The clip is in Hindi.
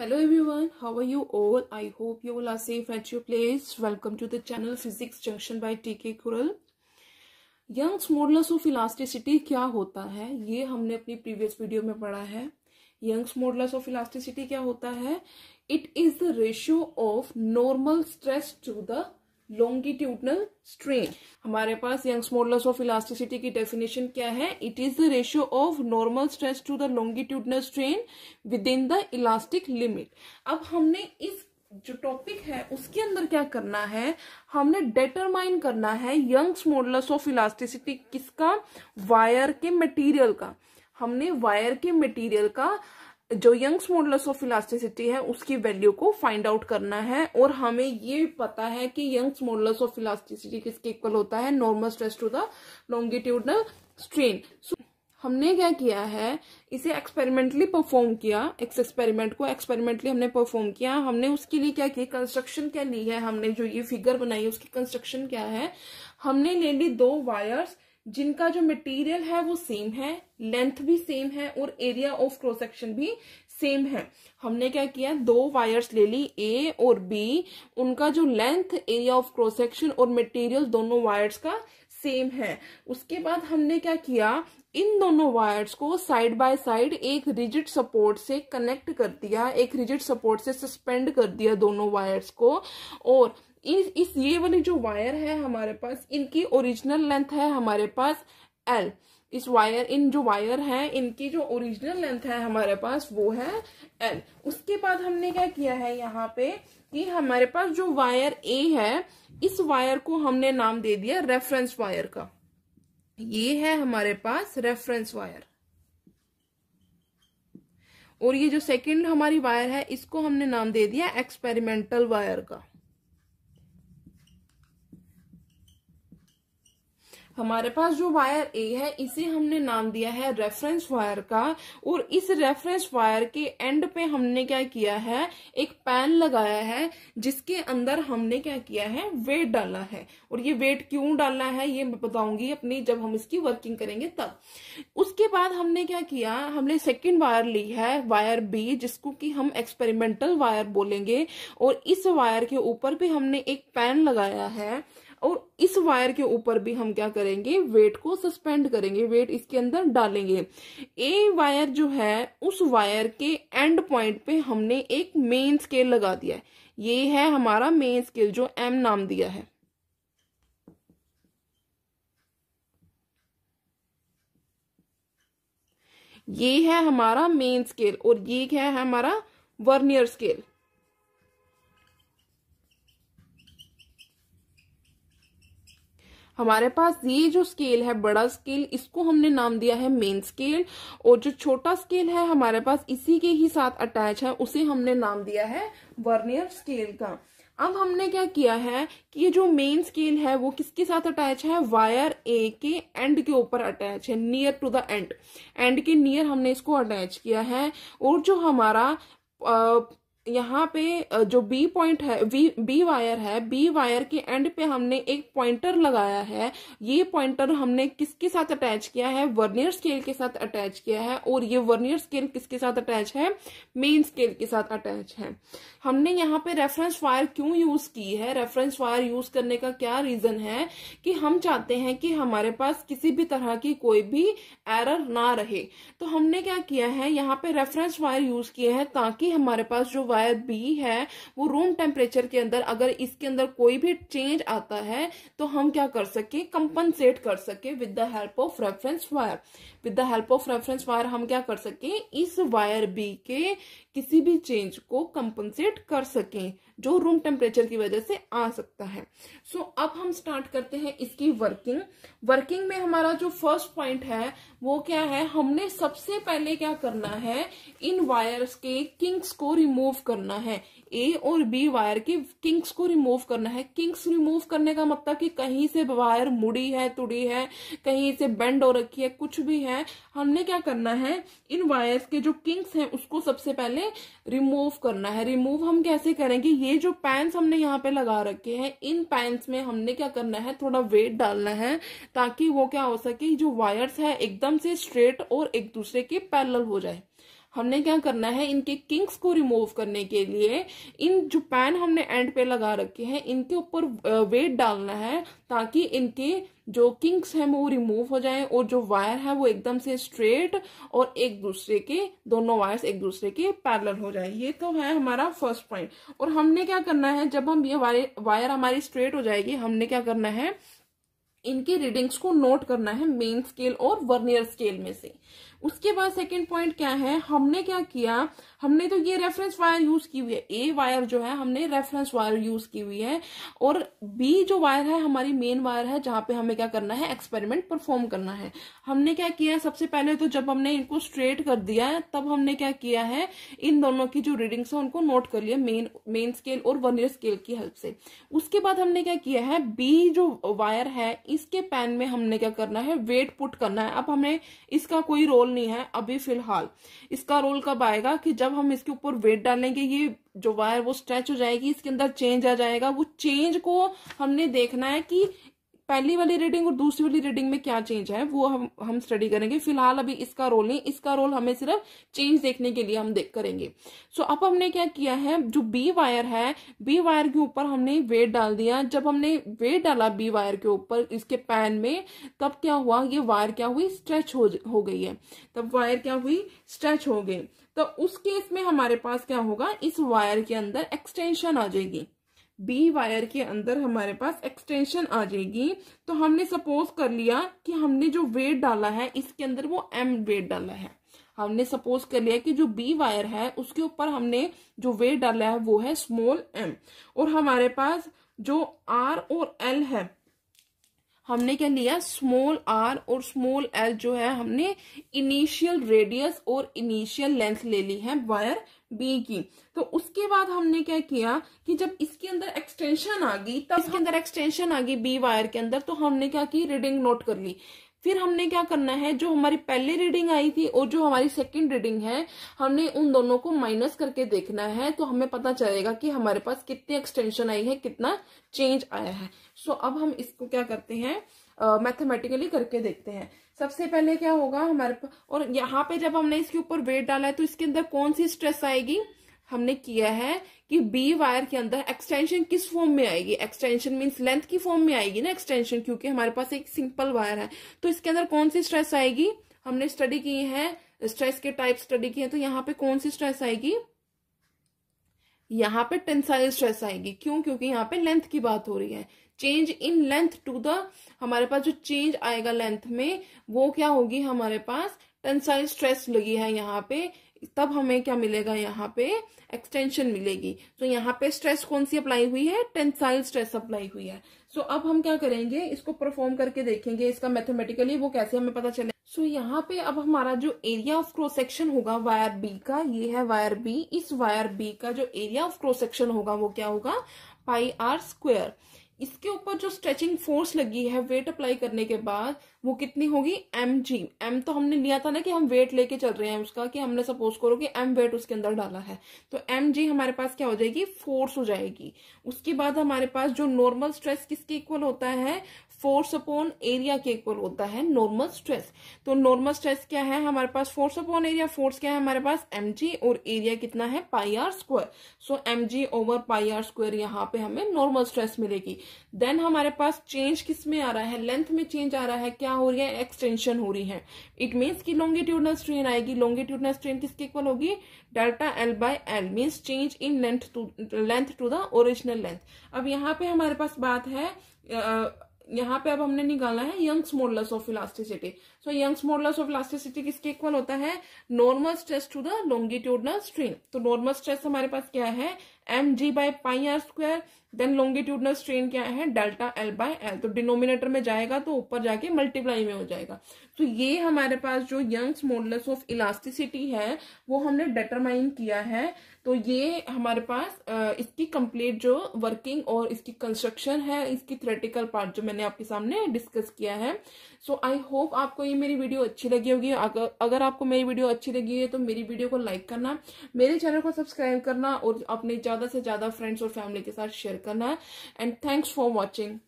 hello everyone how are you all I hope you all are safe at your place welcome to the channel physics junction by TK Kural Young's modulus of elasticity क्या होता है ये हमने अपनी प्रीवियस वीडियो में पढ़ा है यंग्स मॉडल्स ऑफ इलास्टिसिटी क्या होता है it is the ratio of normal stress to the longitudinal strain हमारे पास यंग्स मॉडल्स ऑफ इलास्टिसिटी की डेफिनेशन क्या है it is the ratio of normal stress to the longitudinal strain within the elastic limit अब हमने इस जो टॉपिक है उसके अंदर क्या करना है हमने डेटरमाइन करना है यंग्स मॉडल्स ऑफ इलास्टिसिटी किसका वायर के मटेरियल का हमने वायर के मटेरियल का जो यंग्स मॉडल्स ऑफ इलास्टिसिटी है उसकी वैल्यू को फाइंड आउट करना है और हमें ये पता है कि यंग्स मॉडल्स ऑफ इलास्टिसिटी किसके इक्वल होता है normal stress to the longitudinal strain so हमने क्या किया है इसे एक्सपेरिमेंटली परफॉर्म किया इस एक्सपेरिमेंट को एक्सपेरिमेंटली हमने परफॉर्म किया हमने उसके लिए क्या किया कंस्ट्रक्शन क्या ली है हमने जो ये फिगर बनाई है उसकी कंस्ट्रक्शन क्या है हमने ले ली दो वायर्स जिनका जो मटेरियल है वो सेम है लेंथ भी सेम है और एरिया ऑफ क्रॉस सेक्शन भी सेम है हमने क्या किया दो वायर्स ले ली ए और बी उनका जो length area of cross section और मटेरियल दोनों वायर्स का सेम है उसके बाद हमने क्या किया इन दोनों वायर्स को साइड बाय साइड एक रिजिड सपोर्ट से कनेक्ट कर दिया एक रिजिड सपोर्ट से सस्पेंड कर दिया दोनों वायर्स को और इस इस ये वाली जो वायर है हमारे पास इनकी ओरिजिनल लेंथ है हमारे पास एल इस वायर इन जो वायर हैं इनकी जो ओरिजिनल लेंथ है हमारे पास वो है एल उसके बाद हमने क्या किया है यहाँ पे कि हमारे पास जो वायर ए है इस वायर को हमने नाम दे दिया रेफरेंस वायर का ये है हमारे पास रेफरेंस वायर और ये जो सेकंड हमारी वायर है इसको हमने नाम दे दिया एक्सपेरिमेंटल वायर का हमारे पास जो वायर ए है इसे हमने नाम दिया है रेफरेंस वायर का और इस रेफरेंस वायर के एंड पे हमने क्या किया है एक पैन लगाया है जिसके अंदर हमने क्या किया है वेट डाला है और ये वेट क्यों डालना है ये मैं बताऊंगी अपनी जब हम इसकी वर्किंग करेंगे तब उसके बाद हमने क्या किया हमने सेकेंड वायर ली है वायर बी जिसको कि हम एक्सपेरिमेंटल वायर बोलेंगे और इस वायर के ऊपर भी हमने एक पैन लगाया है और इस वायर के ऊपर भी हम क्या करेंगे वेट को सस्पेंड करेंगे वेट इसके अंदर डालेंगे ए वायर जो है उस वायर के एंड पॉइंट पे हमने एक मेन स्केल लगा दिया है ये है हमारा मेन स्केल जो एम नाम दिया है ये है हमारा मेन स्केल और ये क्या है हमारा वर्नियर स्केल हमारे पास ये जो स्केल है बड़ा स्केल इसको हमने नाम दिया है मेन स्केल और जो छोटा स्केल है हमारे पास इसी के ही साथ अटैच है उसे हमने नाम दिया है वर्नियर स्केल का अब हमने क्या किया है कि ये जो मेन स्केल है वो किसके साथ अटैच है वायर ए के एंड के ऊपर अटैच है near to the end end के नियर हमने इसको अटैच किया है और जो हमारा यहाँ पे जो बी पॉइंट है वी बी वायर है B वायर के एंड पे हमने एक पॉइंटर लगाया है ये पॉइंटर हमने किसके साथ अटैच किया है वर्नियर स्केल के साथ अटैच किया है और ये वर्नियर स्केल किसके साथ अटैच है मेन स्केल के साथ अटैच है हमने यहाँ पे रेफरेंस वायर क्यों यूज की है रेफरेंस वायर यूज करने का क्या रीजन है कि हम चाहते हैं कि हमारे पास किसी भी तरह की कोई भी एरर ना रहे तो हमने क्या किया है यहाँ पे रेफरेंस वायर यूज किया है ताकि हमारे पास जो वायर बी है वो रूम टेम्परेचर के अंदर अगर इसके अंदर कोई भी चेंज आता है तो हम क्या कर सके कंपनसेट कर सके with the help of reference wire with the help of reference wire हम क्या कर सके इस वायर बी के किसी भी चेंज को कंपनसेट कर सकें जो रूम टेम्परेचर की वजह से आ सकता है सो so, अब हम स्टार्ट करते हैं इसकी वर्किंग वर्किंग में हमारा जो फर्स्ट पॉइंट है वो क्या है हमने सबसे पहले क्या करना है इन वायर्स के किंग्स को रिमूव करना है ए और बी वायर के किंग्स को रिमूव करना है किंग्स रिमूव करने का मतलब कि कहीं से वायर मुड़ी है तुड़ी है कहीं से बेंड हो रखी है कुछ भी है हमने क्या करना है इन वायर्स के जो किंग्स हैं उसको सबसे पहले रिमूव करना है रिमूव हम कैसे करेंगे ये ये जो पैंस हमने यहाँ पे लगा रखे हैं इन पैंस में हमने क्या करना है थोड़ा वेट डालना है ताकि वो क्या हो सके जो वायर्स है एकदम से स्ट्रेट और एक दूसरे के पैरल हो जाए हमने क्या करना है इनके किंग्स को रिमूव करने के लिए इन जो पैन हमने एंड पे लगा रखे हैं इनके ऊपर वेट डालना है ताकि इनके जो किंग्स हैं वो रिमूव हो जाएं और जो वायर है वो एकदम से स्ट्रेट और एक दूसरे के दोनों वायर्स एक दूसरे के पैरेलल हो जाए ये तो है हमारा फर्स्ट पॉइंट और हमने क्या करना है जब हम ये वायर हमारी स्ट्रेट हो जाएगी हमने क्या करना है इनके रीडिंग्स को नोट करना है मेन स्केल और वर्नियर स्केल में से उसके बाद सेकेंड पॉइंट क्या है हमने क्या किया हमने तो ये रेफरेंस वायर यूज की हुई है ए वायर जो है हमने रेफरेंस वायर यूज की हुई है और बी जो वायर है हमारी मेन वायर है जहां पे हमें क्या करना है एक्सपेरिमेंट परफॉर्म करना है हमने क्या किया सबसे पहले तो जब हमने इनको स्ट्रेट कर दिया तब हमने क्या किया है इन दोनों की जो रीडिंग्स है उनको नोट कर लिया मेन मेन स्केल और वर्नियर स्केल की हेल्प से उसके बाद हमने क्या किया है बी जो वायर है इसके पैन में हमने क्या करना है वेट पुट करना है अब हमें इसका कोई रोल नहीं है अभी फिलहाल इसका रोल कब आएगा कि जब हम इसके ऊपर वेट डालेंगे ये जो वायर वो स्ट्रेच हो जाएगी इसके अंदर चेंज आ जाएगा वो चेंज को हमने देखना है कि पहली वाली रीडिंग और दूसरी वाली रीडिंग में क्या चेंज है वो हम हम स्टडी करेंगे फिलहाल अभी इसका रोल नहीं इसका रोल हमें सिर्फ चेंज देखने के लिए हम देख करेंगे सो so, अब हमने क्या किया है जो बी वायर है बी वायर के ऊपर हमने वेट डाल दिया जब हमने वेट डाला बी वायर के ऊपर इसके पैन में तब क्या हुआ ये वायर क्या हुई स्ट्रेच हो, हो गई है तब वायर क्या हुई स्ट्रेच हो गई तो उस केस में हमारे पास क्या होगा इस वायर के अंदर एक्सटेंशन आ जाएगी बी वायर के अंदर हमारे पास एक्सटेंशन आ जाएगी तो हमने सपोज कर लिया कि हमने जो वेट डाला है इसके अंदर वो एम वेट डाला है हमने सपोज कर लिया कि जो बी वायर है उसके ऊपर हमने जो वेट डाला है वो है स्मॉल एम और हमारे पास जो आर और एल है हमने क्या लिया स्मॉल आर और स्मॉल एल जो है हमने इनिशियल रेडियस और इनिशियल लेंथ ले ली है वायर बी की तो उसके बाद हमने क्या किया कि जब इसके अंदर एक्सटेंशन आ गई तब इसके अंदर एक्सटेंशन आ गई बी वायर के अंदर तो हमने क्या की रीडिंग नोट कर ली फिर हमने क्या करना है जो हमारी पहली रीडिंग आई थी और जो हमारी सेकंड रीडिंग है हमने उन दोनों को माइनस करके देखना है तो हमें पता चलेगा कि हमारे पास कितनी एक्सटेंशन आई है कितना चेंज आया है सो so, अब हम इसको क्या करते हैं मैथमेटिकली uh, करके देखते हैं सबसे पहले क्या होगा हमारे और यहाँ पे जब हमने इसके ऊपर वेट डाला है तो इसके अंदर कौन सी स्ट्रेस आएगी हमने किया है कि बी वायर के अंदर एक्सटेंशन किस फॉर्म में आएगी एक्सटेंशन मीन्स लेंथ की फॉर्म में आएगी ना एक्सटेंशन क्योंकि हमारे पास एक सिंपल वायर है तो इसके अंदर कौन सी स्ट्रेस आएगी हमने स्टडी की है स्ट्रेस के टाइप स्टडी किए हैं तो यहाँ पे कौन सी स्ट्रेस आएगी यहाँ पे टेंसाइल स्ट्रेस आएगी क्यों क्योंकि यहाँ पे लेंथ की बात हो रही है change in length to the हमारे पास जो चेंज आएगा लेंथ में वो क्या होगी हमारे पास टेंसाइल स्ट्रेस लगी है यहाँ पे तब हमें क्या मिलेगा यहाँ पे एक्सटेंशन मिलेगी तो so, यहाँ पे स्ट्रेस कौन सी अप्लाई हुई है टेंसाइल स्ट्रेस अप्लाई हुई है सो so, अब हम क्या करेंगे इसको परफॉर्म करके देखेंगे इसका मैथमेटिकली वो कैसे हमें पता चले सो so, यहाँ पे अब हमारा जो एरिया ऑफ क्रॉस सेक्शन होगा वायर बी का ये है वायर बी इस वायर बी का जो एरिया ऑफ क्रॉस सेक्शन होगा वो क्या होगा पाई आर स्क्वेयर इसके ऊपर जो स्ट्रेचिंग फोर्स लगी है वेट अप्लाई करने के बाद वो कितनी होगी एम जी एम तो हमने लिया था ना कि हम वेट लेके चल रहे हैं उसका कि हमने सपोज करो कि एम वेट उसके अंदर डाला है तो एम जी हमारे पास क्या हो जाएगी फोर्स हो जाएगी उसके बाद हमारे पास जो नॉर्मल स्ट्रेस किसके इक्वल होता है फोर्स अपॉन एरिया के इक्वल होता है नॉर्मल स्ट्रेस तो नॉर्मल स्ट्रेस क्या है हमारे पास फोर्स अपॉन एरिया फोर्स क्या है हमारे पास एम जी और एरिया कितना है pi R square so M G over pi R square यहाँ पे हमें नॉर्मल स्ट्रेस मिलेगी देन हमारे पास चेंज किस में आ रहा है लेंथ में चेंज आ रहा है क्या क्या हो रही है एक्सटेंशन हो रही है इट मीन्स की लॉन्गिट्यूडनल स्ट्रेन आएगी लॉन्गिट्यूडनल स्ट्रेन किसके इक्वल होगी delta L by L means change in length to length to the original length अब यहाँ पे हमारे पास बात है यहाँ पे अब हमने निकालना है Young's modulus of elasticity so Young's modulus of elasticity किसके इक्वल होता है normal stress to the longitudinal strain तो नॉर्मल स्ट्रेस हमारे पास क्या है M G by pi R square then longitudinal strain क्या है डेल्टा एल बाय एल तो डिनोमिनेटर में जाएगा तो ऊपर जाके मल्टीप्लाई में हो जाएगा तो ये हमारे पास जो यंग्स मॉडल्स ऑफ इलास्टिसिटी है वो हमने डिटरमाइन किया है तो ये हमारे पास इसकी कंप्लीट जो वर्किंग और इसकी कंस्ट्रक्शन है इसकी थ्रेटिकल पार्ट जो मैंने आपके सामने डिस्कस किया है सो आई होप आपको ये मेरी वीडियो अच्छी लगी होगी अगर आपको मेरी वीडियो अच्छी लगी है तो मेरी वीडियो को लाइक करना मेरे चैनल को सब्सक्राइब करना और अपने ज़्यादा से ज़्यादा फ्रेंड्स और फैमिली के साथ शेयर करना एंड थैंक्स फॉर वॉचिंग